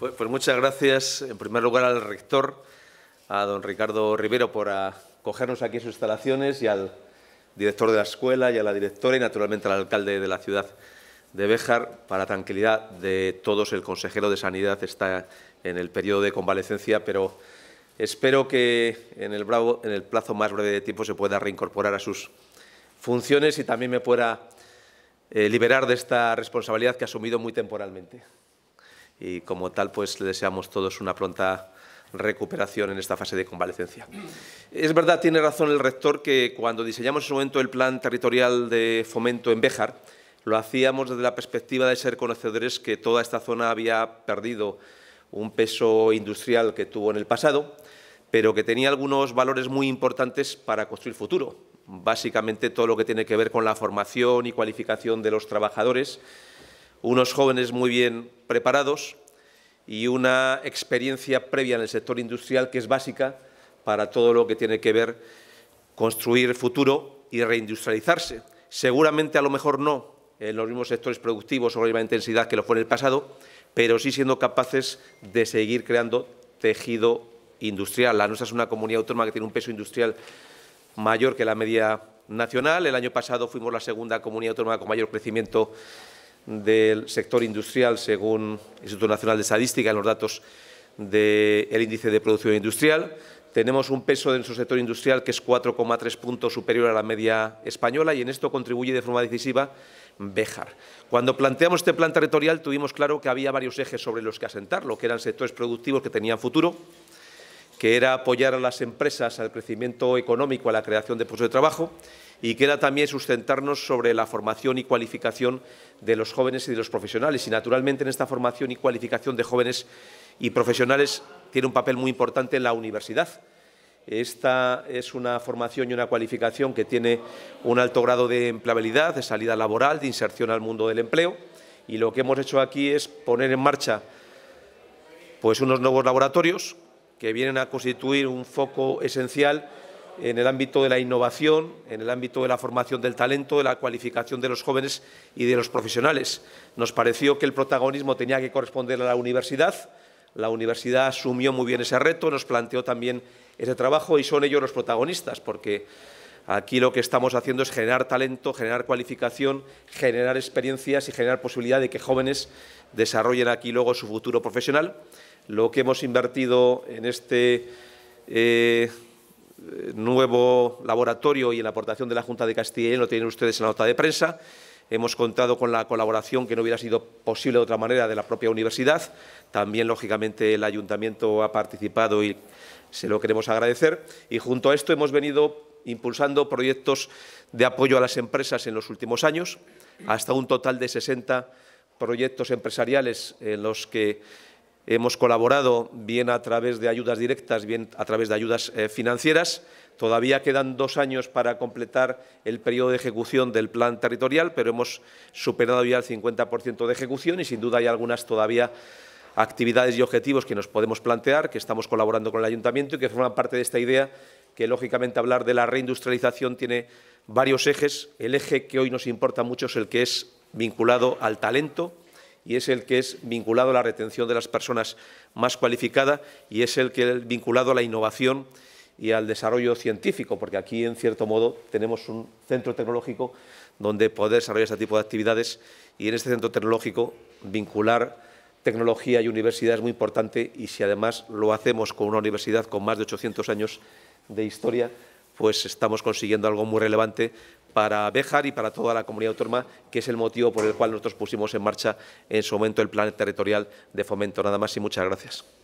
Pues, pues, muchas gracias, en primer lugar, al rector, a don Ricardo Rivero, por acogernos aquí en sus instalaciones y al director de la escuela y a la directora y, naturalmente, al alcalde de la ciudad de Béjar. Para tranquilidad de todos, el consejero de Sanidad está en el periodo de convalecencia, pero espero que en el, plazo más breve de tiempo se pueda reincorporar a sus funciones y también me pueda eh, liberar de esta responsabilidad que ha asumido muy temporalmente y como tal pues le deseamos todos una pronta recuperación en esta fase de convalecencia. Es verdad, tiene razón el rector, que cuando diseñamos en su momento el plan territorial de fomento en Béjar, lo hacíamos desde la perspectiva de ser conocedores que toda esta zona había perdido un peso industrial que tuvo en el pasado, pero que tenía algunos valores muy importantes para construir futuro. Básicamente todo lo que tiene que ver con la formación y cualificación de los trabajadores, unos jóvenes muy bien preparados y una experiencia previa en el sector industrial que es básica para todo lo que tiene que ver construir futuro y reindustrializarse. Seguramente a lo mejor no en los mismos sectores productivos o la misma intensidad que lo fue en el pasado, pero sí siendo capaces de seguir creando tejido industrial. La nuestra es una comunidad autónoma que tiene un peso industrial mayor que la media nacional. El año pasado fuimos la segunda comunidad autónoma con mayor crecimiento del sector industrial según el Instituto Nacional de Estadística en los datos del índice de producción industrial. Tenemos un peso en nuestro sector industrial que es 4,3 puntos superior a la media española y en esto contribuye de forma decisiva Bejar. Cuando planteamos este plan territorial tuvimos claro que había varios ejes sobre los que asentarlo, que eran sectores productivos que tenían futuro, que era apoyar a las empresas al crecimiento económico, a la creación de puestos de trabajo y queda también sustentarnos sobre la formación y cualificación de los jóvenes y de los profesionales. Y, naturalmente, en esta formación y cualificación de jóvenes y profesionales tiene un papel muy importante la universidad. Esta es una formación y una cualificación que tiene un alto grado de empleabilidad, de salida laboral, de inserción al mundo del empleo. Y lo que hemos hecho aquí es poner en marcha pues, unos nuevos laboratorios que vienen a constituir un foco esencial en el ámbito de la innovación, en el ámbito de la formación del talento, de la cualificación de los jóvenes y de los profesionales. Nos pareció que el protagonismo tenía que corresponder a la universidad. La universidad asumió muy bien ese reto, nos planteó también ese trabajo y son ellos los protagonistas, porque aquí lo que estamos haciendo es generar talento, generar cualificación, generar experiencias y generar posibilidad de que jóvenes desarrollen aquí luego su futuro profesional. Lo que hemos invertido en este... Eh, nuevo laboratorio y en la aportación de la Junta de Castilla y León lo tienen ustedes en la nota de prensa. Hemos contado con la colaboración que no hubiera sido posible de otra manera de la propia universidad. También, lógicamente, el ayuntamiento ha participado y se lo queremos agradecer. Y junto a esto hemos venido impulsando proyectos de apoyo a las empresas en los últimos años, hasta un total de 60 proyectos empresariales en los que Hemos colaborado bien a través de ayudas directas, bien a través de ayudas eh, financieras. Todavía quedan dos años para completar el periodo de ejecución del plan territorial, pero hemos superado ya el 50% de ejecución y, sin duda, hay algunas todavía actividades y objetivos que nos podemos plantear, que estamos colaborando con el ayuntamiento y que forman parte de esta idea que, lógicamente, hablar de la reindustrialización tiene varios ejes. El eje que hoy nos importa mucho es el que es vinculado al talento, y es el que es vinculado a la retención de las personas más cualificadas y es el que es vinculado a la innovación y al desarrollo científico, porque aquí, en cierto modo, tenemos un centro tecnológico donde poder desarrollar este tipo de actividades y en este centro tecnológico vincular tecnología y universidad es muy importante y si además lo hacemos con una universidad con más de 800 años de historia, pues estamos consiguiendo algo muy relevante para bejar y para toda la comunidad autónoma, que es el motivo por el cual nosotros pusimos en marcha en su momento el plan territorial de fomento. Nada más y muchas gracias.